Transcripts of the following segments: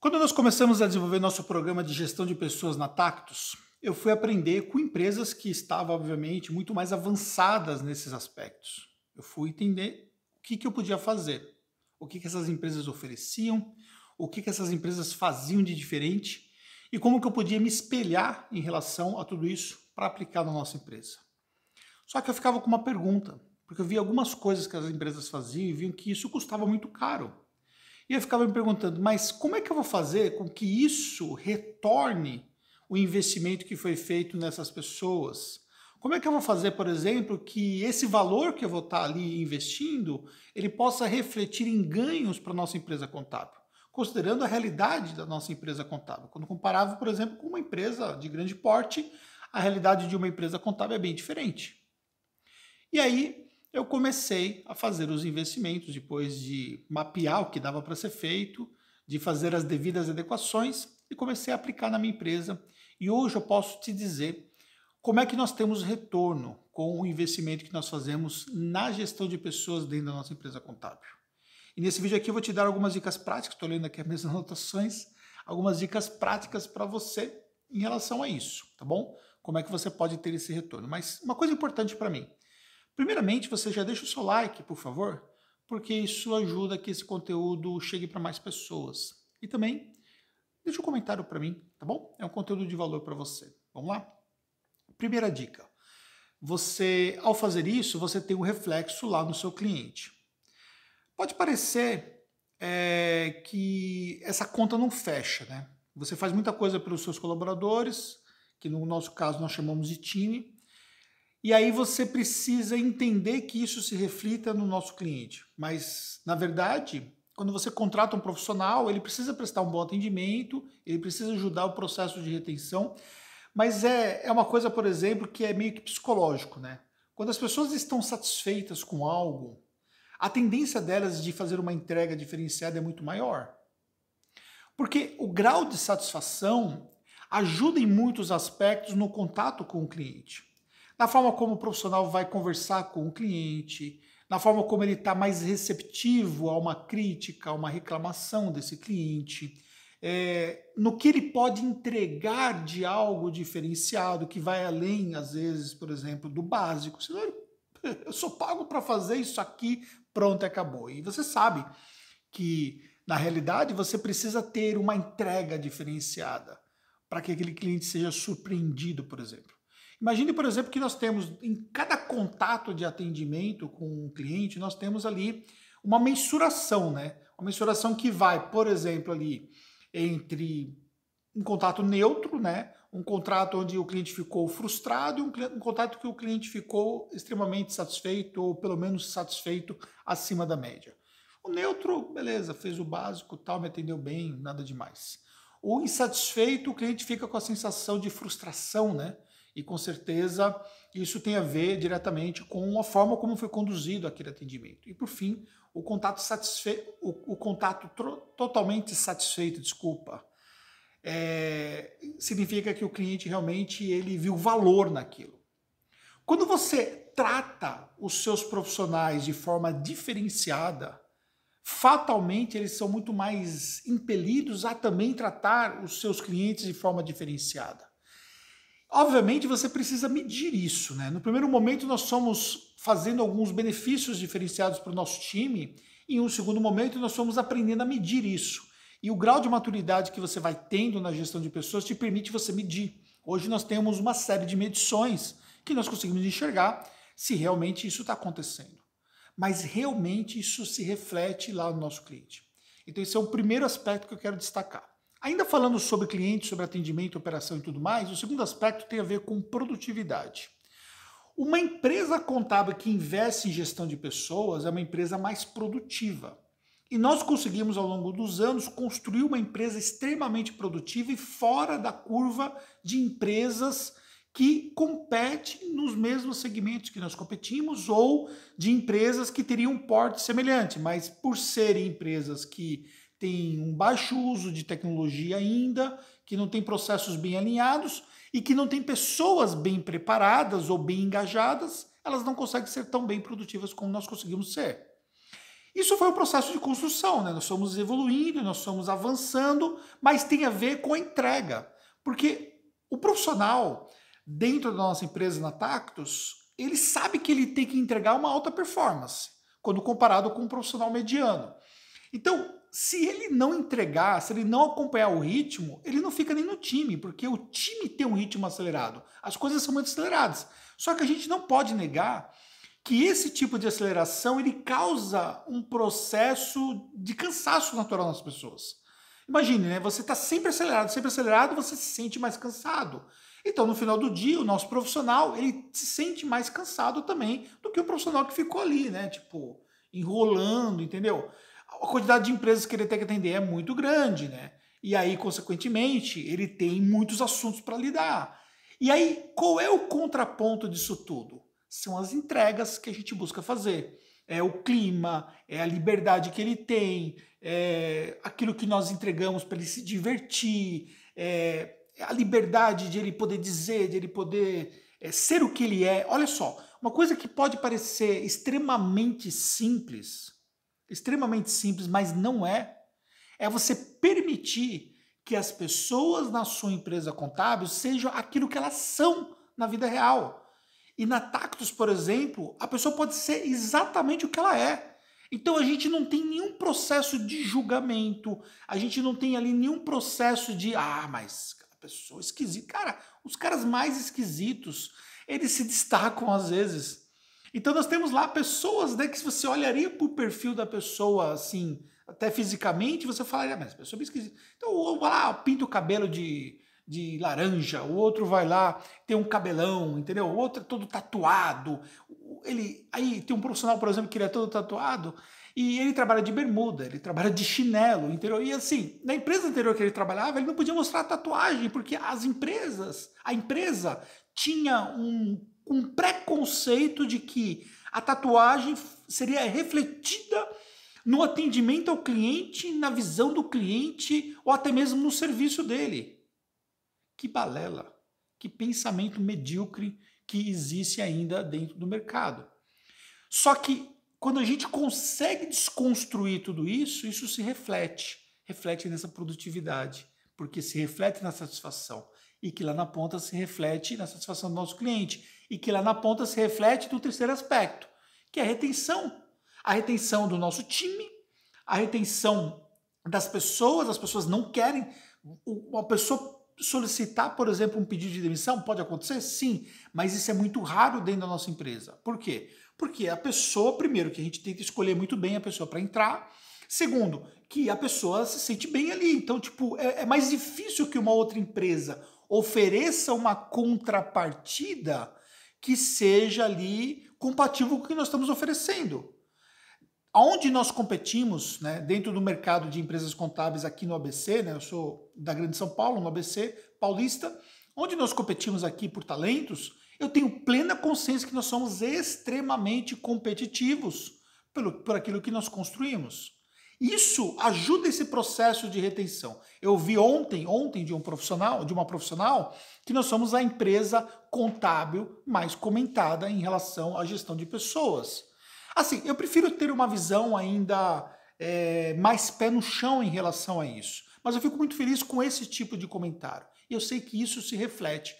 Quando nós começamos a desenvolver nosso programa de gestão de pessoas na Tactus, eu fui aprender com empresas que estavam, obviamente, muito mais avançadas nesses aspectos. Eu fui entender o que, que eu podia fazer, o que, que essas empresas ofereciam, o que, que essas empresas faziam de diferente e como que eu podia me espelhar em relação a tudo isso para aplicar na nossa empresa. Só que eu ficava com uma pergunta, porque eu vi algumas coisas que as empresas faziam e viam que isso custava muito caro. E eu ficava me perguntando, mas como é que eu vou fazer com que isso retorne o investimento que foi feito nessas pessoas? Como é que eu vou fazer, por exemplo, que esse valor que eu vou estar ali investindo, ele possa refletir em ganhos para a nossa empresa contábil? Considerando a realidade da nossa empresa contábil. Quando comparava, por exemplo, com uma empresa de grande porte, a realidade de uma empresa contábil é bem diferente. E aí, eu comecei a fazer os investimentos depois de mapear o que dava para ser feito, de fazer as devidas adequações e comecei a aplicar na minha empresa. E hoje eu posso te dizer como é que nós temos retorno com o investimento que nós fazemos na gestão de pessoas dentro da nossa empresa contábil. E nesse vídeo aqui eu vou te dar algumas dicas práticas, estou lendo aqui as minhas anotações, algumas dicas práticas para você em relação a isso, tá bom? Como é que você pode ter esse retorno. Mas uma coisa importante para mim, Primeiramente, você já deixa o seu like, por favor, porque isso ajuda que esse conteúdo chegue para mais pessoas. E também, deixa um comentário para mim, tá bom? É um conteúdo de valor para você. Vamos lá? Primeira dica. Você, ao fazer isso, você tem um reflexo lá no seu cliente. Pode parecer é, que essa conta não fecha, né? Você faz muita coisa pelos seus colaboradores, que no nosso caso nós chamamos de time, e aí você precisa entender que isso se reflita no nosso cliente. Mas, na verdade, quando você contrata um profissional, ele precisa prestar um bom atendimento, ele precisa ajudar o processo de retenção. Mas é, é uma coisa, por exemplo, que é meio que psicológico, né? Quando as pessoas estão satisfeitas com algo, a tendência delas de fazer uma entrega diferenciada é muito maior. Porque o grau de satisfação ajuda em muitos aspectos no contato com o cliente na forma como o profissional vai conversar com o cliente, na forma como ele está mais receptivo a uma crítica, a uma reclamação desse cliente, é, no que ele pode entregar de algo diferenciado, que vai além, às vezes, por exemplo, do básico. Senão ele, eu sou pago para fazer isso aqui, pronto, acabou. E você sabe que, na realidade, você precisa ter uma entrega diferenciada para que aquele cliente seja surpreendido, por exemplo. Imagine, por exemplo, que nós temos em cada contato de atendimento com o um cliente, nós temos ali uma mensuração, né? Uma mensuração que vai, por exemplo, ali entre um contato neutro, né? Um contrato onde o cliente ficou frustrado e um, um contrato que o cliente ficou extremamente satisfeito ou pelo menos satisfeito acima da média. O neutro, beleza, fez o básico, tal, me atendeu bem, nada demais. O insatisfeito, o cliente fica com a sensação de frustração, né? E com certeza isso tem a ver diretamente com a forma como foi conduzido aquele atendimento. E por fim, o contato satisfeito, o, contato totalmente satisfeito, desculpa, é, significa que o cliente realmente ele viu valor naquilo. Quando você trata os seus profissionais de forma diferenciada, fatalmente eles são muito mais impelidos a também tratar os seus clientes de forma diferenciada. Obviamente você precisa medir isso, né? No primeiro momento nós somos fazendo alguns benefícios diferenciados para o nosso time, e em um segundo momento nós somos aprendendo a medir isso. E o grau de maturidade que você vai tendo na gestão de pessoas te permite você medir. Hoje nós temos uma série de medições que nós conseguimos enxergar se realmente isso está acontecendo. Mas realmente isso se reflete lá no nosso cliente. Então esse é o primeiro aspecto que eu quero destacar. Ainda falando sobre clientes, sobre atendimento, operação e tudo mais, o segundo aspecto tem a ver com produtividade. Uma empresa contábil que investe em gestão de pessoas é uma empresa mais produtiva. E nós conseguimos, ao longo dos anos, construir uma empresa extremamente produtiva e fora da curva de empresas que competem nos mesmos segmentos que nós competimos ou de empresas que teriam um porte semelhante, mas por serem empresas que tem um baixo uso de tecnologia ainda, que não tem processos bem alinhados e que não tem pessoas bem preparadas ou bem engajadas, elas não conseguem ser tão bem produtivas como nós conseguimos ser. Isso foi um processo de construção, né? Nós somos evoluindo, nós somos avançando, mas tem a ver com a entrega. Porque o profissional, dentro da nossa empresa na Tactus, ele sabe que ele tem que entregar uma alta performance, quando comparado com um profissional mediano. Então, se ele não entregar, se ele não acompanhar o ritmo, ele não fica nem no time, porque o time tem um ritmo acelerado. As coisas são muito aceleradas. Só que a gente não pode negar que esse tipo de aceleração ele causa um processo de cansaço natural nas pessoas. Imagine, né? Você está sempre acelerado, sempre acelerado, você se sente mais cansado. Então, no final do dia, o nosso profissional ele se sente mais cansado também do que o profissional que ficou ali, né? Tipo, enrolando, entendeu? a quantidade de empresas que ele tem que atender é muito grande, né? E aí, consequentemente, ele tem muitos assuntos para lidar. E aí, qual é o contraponto disso tudo? São as entregas que a gente busca fazer. É o clima, é a liberdade que ele tem, é aquilo que nós entregamos para ele se divertir, é a liberdade de ele poder dizer, de ele poder é, ser o que ele é. Olha só, uma coisa que pode parecer extremamente simples, extremamente simples, mas não é, é você permitir que as pessoas na sua empresa contábil sejam aquilo que elas são na vida real. E na Tactus, por exemplo, a pessoa pode ser exatamente o que ela é. Então a gente não tem nenhum processo de julgamento, a gente não tem ali nenhum processo de ah, mas a pessoa esquisita. Cara, os caras mais esquisitos, eles se destacam às vezes então nós temos lá pessoas, né, que se você olharia para o perfil da pessoa, assim, até fisicamente, você falaria, ah, mas a pessoa é esquisita. Então, ou vai lá, pinta o cabelo de, de laranja, o outro vai lá, tem um cabelão, entendeu? O outro é todo tatuado. Ele, aí tem um profissional, por exemplo, que ele é todo tatuado e ele trabalha de bermuda, ele trabalha de chinelo, entendeu? E assim, na empresa anterior que ele trabalhava, ele não podia mostrar tatuagem, porque as empresas, a empresa tinha um um preconceito de que a tatuagem seria refletida no atendimento ao cliente, na visão do cliente ou até mesmo no serviço dele. Que balela, que pensamento medíocre que existe ainda dentro do mercado. Só que quando a gente consegue desconstruir tudo isso, isso se reflete, reflete nessa produtividade, porque se reflete na satisfação e que lá na ponta se reflete na satisfação do nosso cliente e que lá na ponta se reflete no terceiro aspecto, que é a retenção. A retenção do nosso time, a retenção das pessoas, as pessoas não querem. Uma pessoa solicitar, por exemplo, um pedido de demissão pode acontecer? Sim, mas isso é muito raro dentro da nossa empresa. Por quê? Porque a pessoa, primeiro, que a gente tenta escolher muito bem a pessoa para entrar. Segundo, que a pessoa se sente bem ali. Então, tipo, é, é mais difícil que uma outra empresa ofereça uma contrapartida que seja ali compatível com o que nós estamos oferecendo. Onde nós competimos, né, dentro do mercado de empresas contábeis aqui no ABC, né, eu sou da Grande São Paulo, no ABC paulista, onde nós competimos aqui por talentos, eu tenho plena consciência que nós somos extremamente competitivos pelo, por aquilo que nós construímos. Isso ajuda esse processo de retenção. Eu vi ontem, ontem de um profissional, de uma profissional, que nós somos a empresa contábil mais comentada em relação à gestão de pessoas. Assim, eu prefiro ter uma visão ainda é, mais pé no chão em relação a isso. Mas eu fico muito feliz com esse tipo de comentário. E eu sei que isso se reflete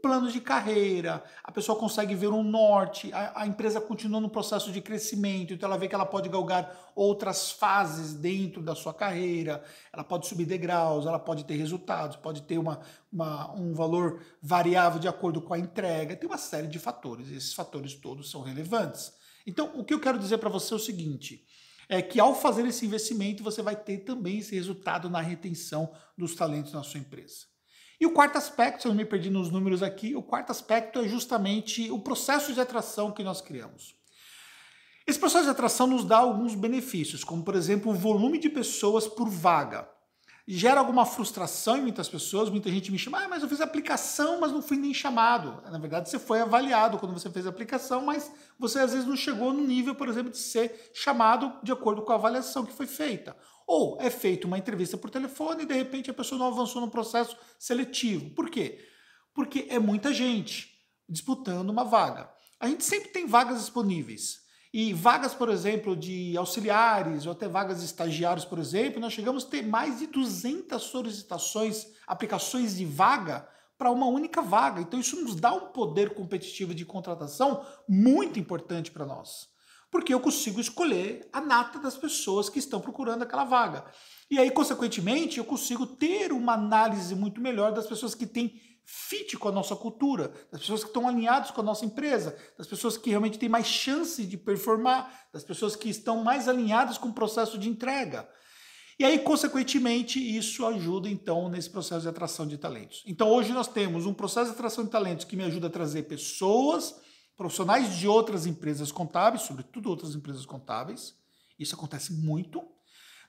planos de carreira, a pessoa consegue ver um norte, a, a, empresa continua no processo de crescimento, então ela vê que ela pode galgar outras fases dentro da sua carreira, ela pode subir degraus, ela pode ter resultados, pode ter uma, uma um valor variável de acordo com a entrega, tem uma série de fatores, e esses fatores todos são relevantes. Então, o que eu quero dizer para você é o seguinte é que ao fazer esse investimento você vai ter também esse resultado na retenção dos talentos na sua empresa. E o quarto aspecto, se eu não me perdi nos números aqui, o quarto aspecto é justamente o processo de atração que nós criamos. Esse processo de atração nos dá alguns benefícios, como por exemplo o volume de pessoas por vaga. Gera alguma frustração em muitas pessoas, muita gente me chama, ah, mas eu fiz aplicação, mas não fui nem chamado. Na verdade, você foi avaliado quando você fez a aplicação, mas você às vezes não chegou no nível, por exemplo, de ser chamado de acordo com a avaliação que foi feita ou é feita uma entrevista por telefone e de repente a pessoa não avançou no processo seletivo. Por quê? Porque é muita gente disputando uma vaga. A gente sempre tem vagas disponíveis. E vagas, por exemplo, de auxiliares ou até vagas de estagiários, por exemplo, nós chegamos a ter mais de 200 solicitações, aplicações de vaga para uma única vaga. Então isso nos dá um poder competitivo de contratação muito importante para nós porque eu consigo escolher a nata das pessoas que estão procurando aquela vaga. E aí, consequentemente, eu consigo ter uma análise muito melhor das pessoas que têm fit com a nossa cultura, das pessoas que estão alinhadas com a nossa empresa, das pessoas que realmente têm mais chance de performar, das pessoas que estão mais alinhadas com o processo de entrega. E aí, consequentemente, isso ajuda então nesse processo de atração de talentos. Então, hoje nós temos um processo de atração de talentos que me ajuda a trazer pessoas profissionais de outras empresas contábeis, sobretudo outras empresas contábeis. Isso acontece muito.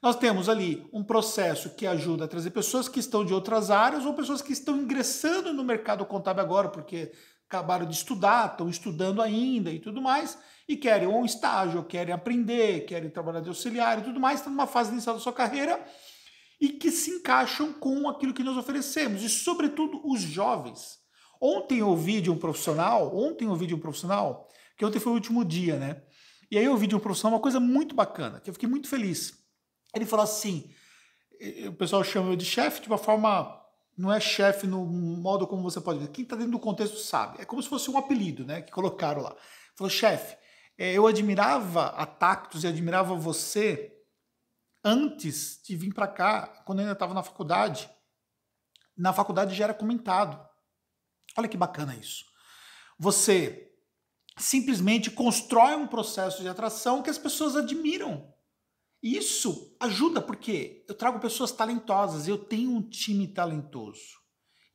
Nós temos ali um processo que ajuda a trazer pessoas que estão de outras áreas ou pessoas que estão ingressando no mercado contábil agora, porque acabaram de estudar, estão estudando ainda e tudo mais, e querem um estágio, querem aprender, querem trabalhar de auxiliar e tudo mais, estão numa fase inicial da sua carreira e que se encaixam com aquilo que nós oferecemos, e sobretudo os jovens. Ontem eu ouvi de um profissional, ontem eu ouvi de um profissional, que ontem foi o último dia, né? E aí eu ouvi de um profissional uma coisa muito bacana, que eu fiquei muito feliz. Ele falou assim: o pessoal chama eu de chefe de uma forma. Não é chefe no modo como você pode ver. Quem está dentro do contexto sabe. É como se fosse um apelido, né? Que colocaram lá. Falou, chefe, é, eu admirava a Tactus e admirava você antes de vir para cá, quando eu ainda estava na faculdade. Na faculdade já era comentado. Olha que bacana isso. Você simplesmente constrói um processo de atração que as pessoas admiram. E isso ajuda porque eu trago pessoas talentosas, eu tenho um time talentoso.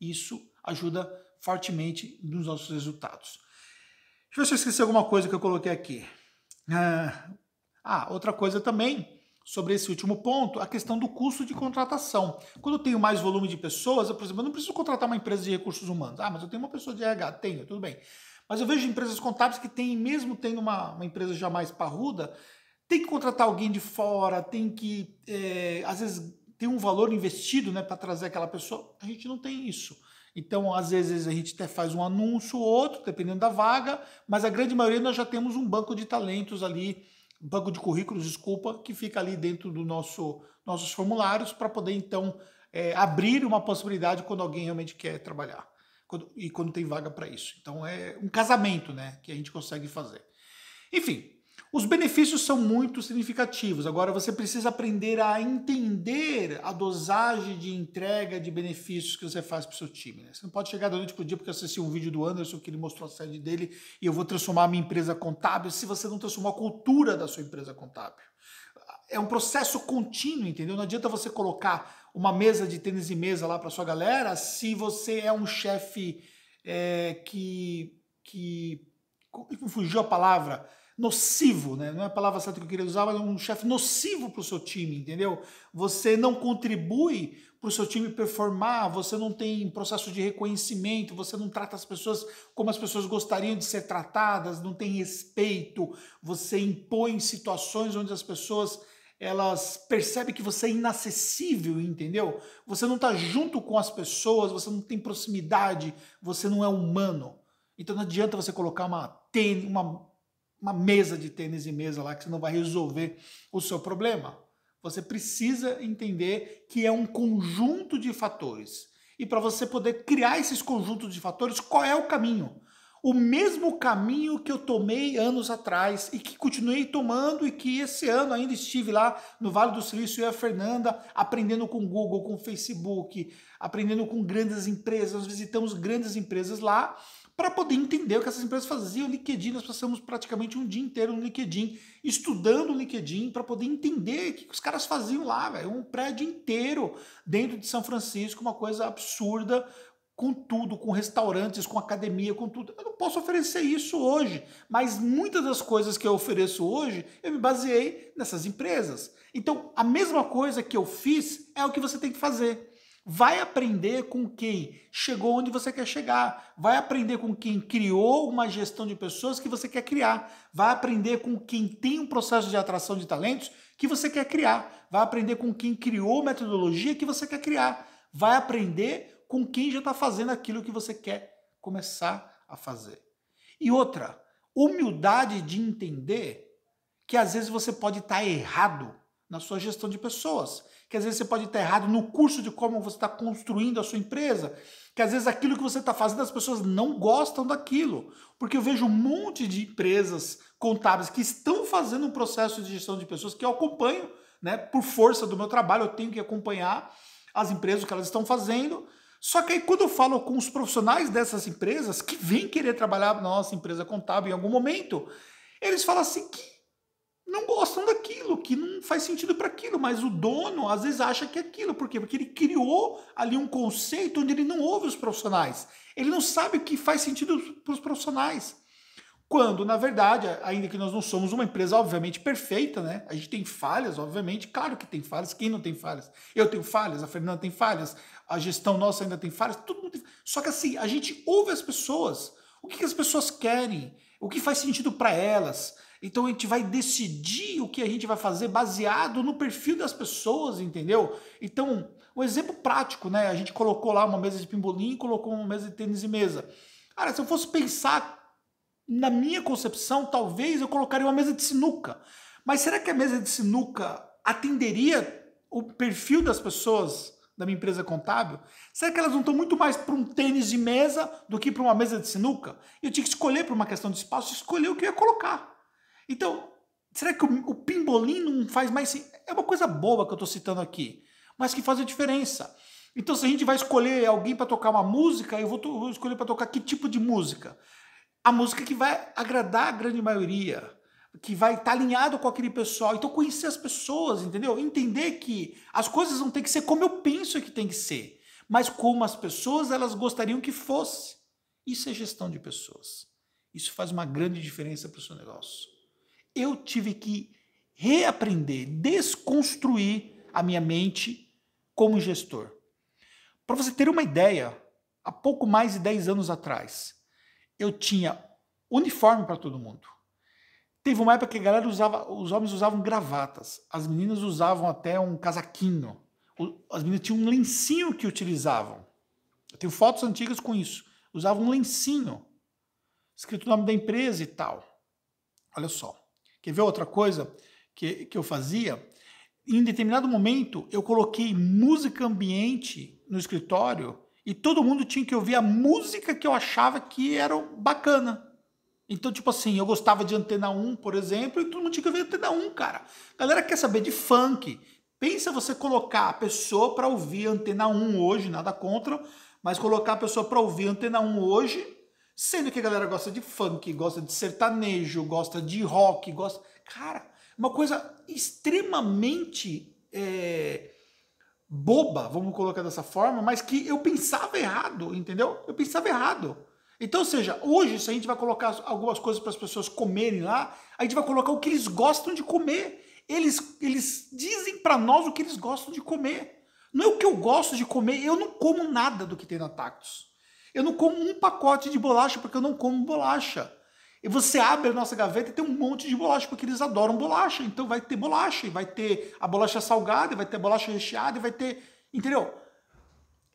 Isso ajuda fortemente nos nossos resultados. Deixa eu ver se eu esqueci alguma coisa que eu coloquei aqui. Ah, ah outra coisa também sobre esse último ponto, a questão do custo de contratação. Quando eu tenho mais volume de pessoas, eu, por exemplo, eu não preciso contratar uma empresa de recursos humanos. Ah, mas eu tenho uma pessoa de RH, tenho, tudo bem. Mas eu vejo empresas contábeis que têm, mesmo tendo uma, uma empresa já mais parruda, tem que contratar alguém de fora, tem que, é, às vezes, tem um valor investido né, para trazer aquela pessoa. A gente não tem isso. Então, às vezes, a gente até faz um anúncio ou outro, dependendo da vaga, mas a grande maioria nós já temos um banco de talentos ali banco de currículos, desculpa, que fica ali dentro do nosso nossos formulários para poder então é, abrir uma possibilidade quando alguém realmente quer trabalhar quando, e quando tem vaga para isso. Então é um casamento, né, que a gente consegue fazer. Enfim, os benefícios são muito significativos. Agora você precisa aprender a entender a dosagem de entrega de benefícios que você faz para o seu time. Né? Você não pode chegar da noite para o dia porque eu assisti um vídeo do Anderson que ele mostrou a sede dele e eu vou transformar a minha empresa contábil se você não transformar a cultura da sua empresa contábil. É um processo contínuo, entendeu? Não adianta você colocar uma mesa de tênis e mesa lá para sua galera se você é um chefe eh, é, que, que. Fugiu a palavra nocivo, né? Não é a palavra certa que eu queria usar, mas é um chefe nocivo para o seu time, entendeu? Você não contribui para o seu time performar, você não tem processo de reconhecimento, você não trata as pessoas como as pessoas gostariam de ser tratadas, não tem respeito, você impõe situações onde as pessoas elas percebem que você é inacessível, entendeu? Você não está junto com as pessoas, você não tem proximidade, você não é humano. Então não adianta você colocar uma tênis, uma uma mesa de tênis e mesa lá que você não vai resolver o seu problema. Você precisa entender que é um conjunto de fatores. E para você poder criar esses conjuntos de fatores, qual é o caminho? o mesmo caminho que eu tomei anos atrás e que continuei tomando e que esse ano ainda estive lá no Vale do Silício e a Fernanda aprendendo com Google, com Facebook, aprendendo com grandes empresas, nós visitamos grandes empresas lá para poder entender o que essas empresas faziam. LinkedIn, nós passamos praticamente um dia inteiro no LinkedIn, estudando o LinkedIn para poder entender o que os caras faziam lá, velho. Um prédio inteiro dentro de São Francisco, uma coisa absurda, com tudo, com restaurantes, com academia, com tudo. Eu não posso oferecer isso hoje, mas muitas das coisas que eu ofereço hoje, eu me baseei nessas empresas. Então, a mesma coisa que eu fiz é o que você tem que fazer. Vai aprender com quem chegou onde você quer chegar. Vai aprender com quem criou uma gestão de pessoas que você quer criar. Vai aprender com quem tem um processo de atração de talentos que você quer criar. Vai aprender com quem criou metodologia que você quer criar. Vai aprender com quem já está fazendo aquilo que você quer começar a fazer. E outra, humildade de entender que às vezes você pode estar tá errado na sua gestão de pessoas, que às vezes você pode estar tá errado no curso de como você está construindo a sua empresa, que às vezes aquilo que você está fazendo as pessoas não gostam daquilo, porque eu vejo um monte de empresas contábeis que estão fazendo um processo de gestão de pessoas que eu acompanho, né? Por força do meu trabalho eu tenho que acompanhar as empresas o que elas estão fazendo só que aí quando eu falo com os profissionais dessas empresas que vêm querer trabalhar na nossa empresa contábil em algum momento, eles falam assim que não gostam daquilo, que não faz sentido para aquilo, mas o dono às vezes acha que é aquilo, por quê? Porque ele criou ali um conceito onde ele não ouve os profissionais. Ele não sabe o que faz sentido para os profissionais. Quando, na verdade, ainda que nós não somos uma empresa obviamente perfeita, né? A gente tem falhas, obviamente, claro que tem falhas, quem não tem falhas? Eu tenho falhas, a Fernanda tem falhas, a gestão nossa ainda tem falhas, tudo muito Só que assim, a gente ouve as pessoas, o que, que as pessoas querem, o que faz sentido para elas. Então a gente vai decidir o que a gente vai fazer baseado no perfil das pessoas, entendeu? Então, um exemplo prático, né? A gente colocou lá uma mesa de pimbolim, colocou uma mesa de tênis e mesa. Cara, se eu fosse pensar na minha concepção, talvez eu colocaria uma mesa de sinuca. Mas será que a mesa de sinuca atenderia o perfil das pessoas? da minha empresa contábil? Será que elas não estão muito mais para um tênis de mesa do que para uma mesa de sinuca? Eu tinha que escolher, por uma questão de espaço, escolher o que eu ia colocar. Então, será que o, o pimbolim não faz mais sentido? É uma coisa boa que eu estou citando aqui, mas que faz a diferença. Então, se a gente vai escolher alguém para tocar uma música, eu vou, vou escolher para tocar que tipo de música? A música que vai agradar a grande maioria que vai estar tá alinhado com aquele pessoal. Então, conhecer as pessoas, entendeu? Entender que as coisas não têm que ser como eu penso que tem que ser, mas como as pessoas elas gostariam que fosse. Isso é gestão de pessoas. Isso faz uma grande diferença para o seu negócio. Eu tive que reaprender, desconstruir a minha mente como gestor. Para você ter uma ideia, há pouco mais de 10 anos atrás, eu tinha uniforme para todo mundo. Teve uma época que a galera usava, os homens usavam gravatas, as meninas usavam até um casaquinho. As meninas tinham um lencinho que utilizavam. Eu tenho fotos antigas com isso. Usavam um lencinho, escrito o nome da empresa e tal. Olha só. Quer ver outra coisa que, que eu fazia? Em determinado momento, eu coloquei música ambiente no escritório e todo mundo tinha que ouvir a música que eu achava que era bacana. Então, tipo assim, eu gostava de Antena 1, por exemplo, e todo mundo tinha que ver Antena 1, cara. A galera quer saber de funk. Pensa você colocar a pessoa para ouvir Antena 1 hoje, nada contra, mas colocar a pessoa para ouvir Antena 1 hoje, sendo que a galera gosta de funk, gosta de sertanejo, gosta de rock, gosta. Cara, uma coisa extremamente é... boba, vamos colocar dessa forma, mas que eu pensava errado, entendeu? Eu pensava errado. Então, seja, hoje, se a gente vai colocar algumas coisas para as pessoas comerem lá, a gente vai colocar o que eles gostam de comer. Eles, eles dizem para nós o que eles gostam de comer. Não é o que eu gosto de comer, eu não como nada do que tem na Tactus. Eu não como um pacote de bolacha porque eu não como bolacha. E você abre a nossa gaveta e tem um monte de bolacha, porque eles adoram bolacha. Então vai ter bolacha, vai ter a bolacha salgada, vai ter a bolacha recheada, vai ter. Entendeu?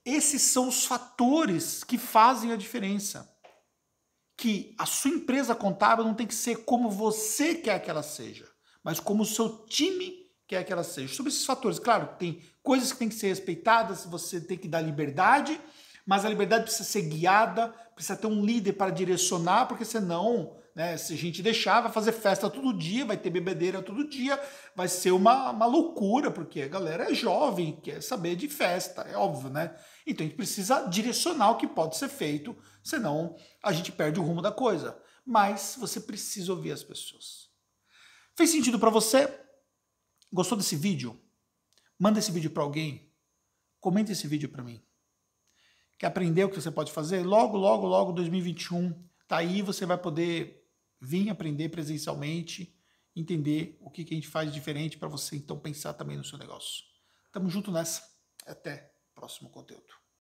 Esses são os fatores que fazem a diferença que a sua empresa contábil não tem que ser como você quer que ela seja, mas como o seu time quer que ela seja. Sobre esses fatores, claro, tem coisas que têm que ser respeitadas, você tem que dar liberdade, mas a liberdade precisa ser guiada, precisa ter um líder para direcionar, porque senão né? Se a gente deixar, vai fazer festa todo dia, vai ter bebedeira todo dia, vai ser uma, uma loucura, porque a galera é jovem, quer saber de festa, é óbvio, né? Então a gente precisa direcionar o que pode ser feito, senão a gente perde o rumo da coisa. Mas você precisa ouvir as pessoas. Fez sentido para você? Gostou desse vídeo? Manda esse vídeo para alguém. Comenta esse vídeo para mim. Quer aprender o que você pode fazer? Logo, logo, logo 2021 tá aí, você vai poder vim aprender presencialmente, entender o que, que a gente faz diferente para você então pensar também no seu negócio. Tamo junto nessa. Até o próximo conteúdo.